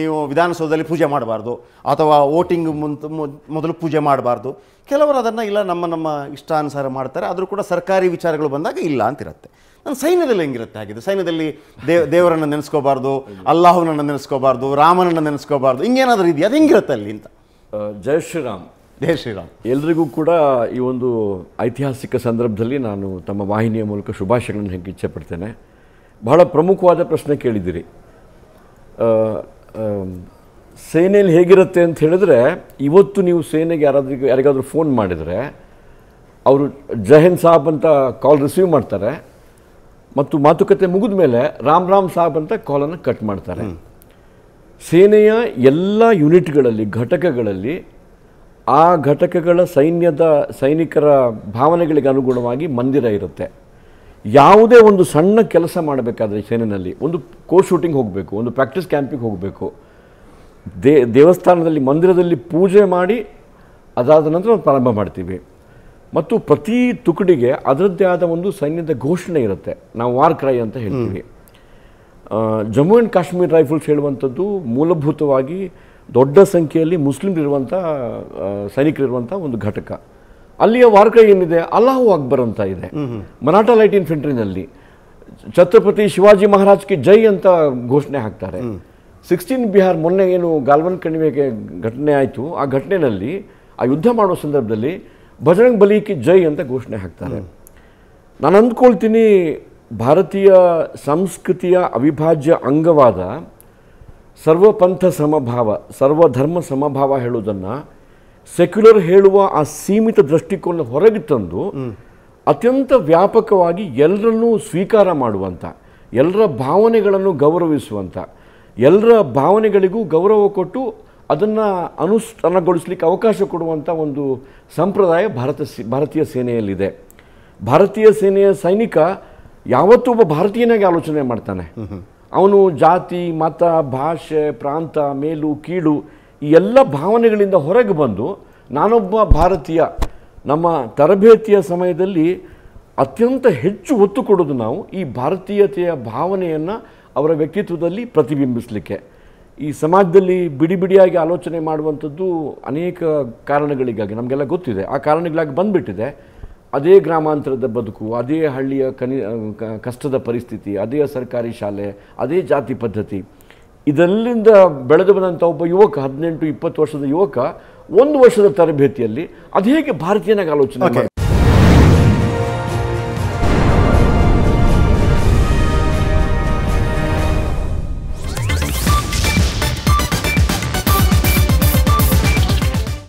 ನೀವು ವಿಧಾನಸೌಧದಲ್ಲಿ ಪೂಜೆ ಮಾಡಬಾರ್ದು ಅಥವಾ ವೋಟಿಂಗ್ ಮುಂತ ಮೊದಲು ಪೂಜೆ ಮಾಡಬಾರ್ದು ಕೆಲವರು ಅದನ್ನು ಇಲ್ಲ ನಮ್ಮ ನಮ್ಮ ಇಷ್ಟಾನುಸಾರ ಮಾಡ್ತಾರೆ ಆದರೂ ಕೂಡ ಸರ್ಕಾರಿ ವಿಚಾರಗಳು ಬಂದಾಗ ಇಲ್ಲ ಅಂತಿರುತ್ತೆ ನಾನು ಸೈನ್ಯದಲ್ಲಿ ಹೆಂಗಿರುತ್ತೆ ಆಗಿದೆ ಸೈನ್ಯದಲ್ಲಿ ದೇವ್ ದೇವರನ್ನು ನೆನೆಸ್ಕೋಬಾರ್ದು ಅಲ್ಲಾಹುನನ್ನು ನೆನೆಸ್ಕೋಬಾರ್ದು ರಾಮನನ್ನು ನೆನೆಸ್ಕೋಬಾರ್ದು ಹಿಂಗೇನಾದರೂ ಇದೆಯಾ ಅದು ಹೆಂಗಿರುತ್ತೆ ಅಲ್ಲಿ ಅಂತ ಜಯ ಶ್ರೀರಾಮ್ ಜಯ ಶ್ರೀರಾಮ್ ಎಲ್ರಿಗೂ ಕೂಡ ಈ ಒಂದು ಐತಿಹಾಸಿಕ ಸಂದರ್ಭದಲ್ಲಿ ನಾನು ತಮ್ಮ ವಾಹಿನಿಯ ಮೂಲಕ ಶುಭಾಶಯಗಳನ್ನು ಹೆಂಗೆ ಇಚ್ಛೆ ಪಡ್ತೇನೆ ಬಹಳ ಪ್ರಮುಖವಾದ ಪ್ರಶ್ನೆ ಕೇಳಿದ್ದೀರಿ ಸೇನೆಯಲ್ಲಿ ಹೇಗಿರುತ್ತೆ ಅಂತ ಹೇಳಿದ್ರೆ ಇವತ್ತು ನೀವು ಸೇನೆಗೆ ಯಾರಾದ್ರೂ ಯಾರಿಗಾದರೂ ಫೋನ್ ಮಾಡಿದರೆ ಅವರು ಜಹೆನ್ ಸಾಬ್ ಅಂತ ಕಾಲ್ ರಿಸೀವ್ ಮಾಡ್ತಾರೆ ಮತ್ತು ಮಾತುಕತೆ ಮುಗಿದ ಮೇಲೆ ರಾಮ್ ರಾಮ್ ಸಾಬ್ ಅಂತ ಕಾಲನ್ನು ಕಟ್ ಮಾಡ್ತಾರೆ ಸೇನೆಯ ಎಲ್ಲ ಯೂನಿಟ್ಗಳಲ್ಲಿ ಘಟಕಗಳಲ್ಲಿ ಆ ಘಟಕಗಳ ಸೈನ್ಯದ ಸೈನಿಕರ ಭಾವನೆಗಳಿಗೆ ಅನುಗುಣವಾಗಿ ಮಂದಿರ ಇರುತ್ತೆ ಯಾವುದೇ ಒಂದು ಸಣ್ಣ ಕೆಲಸ ಮಾಡಬೇಕಾದ್ರೆ ಸೇನೆಯಲ್ಲಿ ಒಂದು ಕೋ ಶೂಟಿಂಗ್ ಹೋಗಬೇಕು ಒಂದು ಪ್ರಾಕ್ಟೀಸ್ ಕ್ಯಾಂಪಿಗೆ ಹೋಗಬೇಕು ದೇ ದೇವಸ್ಥಾನದಲ್ಲಿ ಮಂದಿರದಲ್ಲಿ ಪೂಜೆ ಮಾಡಿ ಅದಾದ ನಂತರ ನಾವು ಪ್ರಾರಂಭ ಮಾಡ್ತೀವಿ ಮತ್ತು ಪ್ರತಿ ತುಕಡಿಗೆ ಅದರದ್ದೇ ಆದ ಒಂದು ಸೈನ್ಯದ ಘೋಷಣೆ ಇರುತ್ತೆ ನಾವು ವಾರ್ ಕ್ರೈ ಅಂತ ಹೇಳ್ತೀವಿ ಜಮ್ಮು ಆ್ಯಂಡ್ ಕಾಶ್ಮೀರ್ ರೈಫಲ್ಸ್ ಹೇಳುವಂಥದ್ದು ಮೂಲಭೂತವಾಗಿ ದೊಡ್ಡ ಸಂಖ್ಯೆಯಲ್ಲಿ ಇರುವಂಥ ಸೈನಿಕರಿರುವಂಥ ಒಂದು ಘಟಕ ಅಲ್ಲಿಯ ವಾರ್ಕ ಏನಿದೆ ಅಲ್ಲಾಹು ಅಕ್ಬರ್ ಅಂತ ಇದೆ ಮರಾಠ ಲೈಟ್ ಇನ್ಫೆಂಟ್ರಿನಲ್ಲಿ ಛತ್ರಪತಿ ಶಿವಾಜಿ ಕಿ ಜೈ ಅಂತ ಘೋಷಣೆ ಹಾಕ್ತಾರೆ ಸಿಕ್ಸ್ಟೀನ್ ಬಿಹಾರ್ ಮೊನ್ನೆ ಏನು ಗಾಲ್ವನ್ ಕಣಿವೆಗೆ ಘಟನೆ ಆಯಿತು ಆ ಘಟನೆಯಲ್ಲಿ ಆ ಯುದ್ಧ ಮಾಡುವ ಸಂದರ್ಭದಲ್ಲಿ ಬಜರಂಗ್ ಬಲಿಕಿ ಜೈ ಅಂತ ಘೋಷಣೆ ಹಾಕ್ತಾರೆ ನಾನು ಅಂದ್ಕೊಳ್ತೀನಿ ಭಾರತೀಯ ಸಂಸ್ಕೃತಿಯ ಅವಿಭಾಜ್ಯ ಅಂಗವಾದ ಸರ್ವಪಂಥ ಸಮಭಾವ ಸರ್ವಧರ್ಮ ಸಮಭಾವ ಹೇಳೋದನ್ನು ಸೆಕ್ಯುಲರ್ ಹೇಳುವ ಆ ಸೀಮಿತ ದೃಷ್ಟಿಕೋನ ಹೊರಗೆ ತಂದು ಅತ್ಯಂತ ವ್ಯಾಪಕವಾಗಿ ಎಲ್ಲರನ್ನೂ ಸ್ವೀಕಾರ ಮಾಡುವಂಥ ಎಲ್ಲರ ಭಾವನೆಗಳನ್ನು ಗೌರವಿಸುವಂಥ ಎಲ್ಲರ ಭಾವನೆಗಳಿಗೂ ಗೌರವ ಕೊಟ್ಟು ಅದನ್ನು ಅನುಷ್ಠಾನಗೊಳಿಸಲಿಕ್ಕೆ ಅವಕಾಶ ಕೊಡುವಂಥ ಒಂದು ಸಂಪ್ರದಾಯ ಭಾರತ ಭಾರತೀಯ ಸೇನೆಯಲ್ಲಿದೆ ಭಾರತೀಯ ಸೇನೆಯ ಸೈನಿಕ ಯಾವತ್ತೂ ಒಬ್ಬ ಭಾರತೀಯನಾಗಿ ಆಲೋಚನೆ ಮಾಡ್ತಾನೆ ಅವನು ಜಾತಿ ಮತ ಭಾಷೆ ಪ್ರಾಂತ ಮೇಲು ಕೀಳು ಈ ಎಲ್ಲ ಭಾವನೆಗಳಿಂದ ಹೊರಗೆ ಬಂದು ನಾನೊಬ್ಬ ಭಾರತೀಯ ನಮ್ಮ ತರಬೇತಿಯ ಸಮಯದಲ್ಲಿ ಅತ್ಯಂತ ಹೆಚ್ಚು ಒತ್ತು ಕೊಡೋದು ನಾವು ಈ ಭಾರತೀಯತೆಯ ಭಾವನೆಯನ್ನು ಅವರ ವ್ಯಕ್ತಿತ್ವದಲ್ಲಿ ಪ್ರತಿಬಿಂಬಿಸಲಿಕ್ಕೆ ಈ ಸಮಾಜದಲ್ಲಿ ಬಿಡಿ ಬಿಡಿಯಾಗಿ ಆಲೋಚನೆ ಮಾಡುವಂಥದ್ದು ಅನೇಕ ಕಾರಣಗಳಿಗಾಗಿ ನಮಗೆಲ್ಲ ಗೊತ್ತಿದೆ ಆ ಕಾರಣಗಳಾಗಿ ಬಂದುಬಿಟ್ಟಿದೆ ಅದೇ ಗ್ರಾಮಾಂತರದ ಬದುಕು ಅದೇ ಹಳ್ಳಿಯ ಕನಿ ಕಷ್ಟದ ಪರಿಸ್ಥಿತಿ ಅದೇ ಸರ್ಕಾರಿ ಶಾಲೆ ಅದೇ ಜಾತಿ ಪದ್ಧತಿ ಇದರಲ್ಲಿಂದ ಬೆಳೆದು ಬಂದಂಥ ಒಬ್ಬ ಯುವಕ ಹದಿನೆಂಟು ಇಪ್ಪತ್ತು ವರ್ಷದ ಯುವಕ ಒಂದು ವರ್ಷದ ತರಬೇತಿಯಲ್ಲಿ ಅದು ಹೇಗೆ ಭಾರತೀಯನಾಗಿ ಆಲೋಚನೆ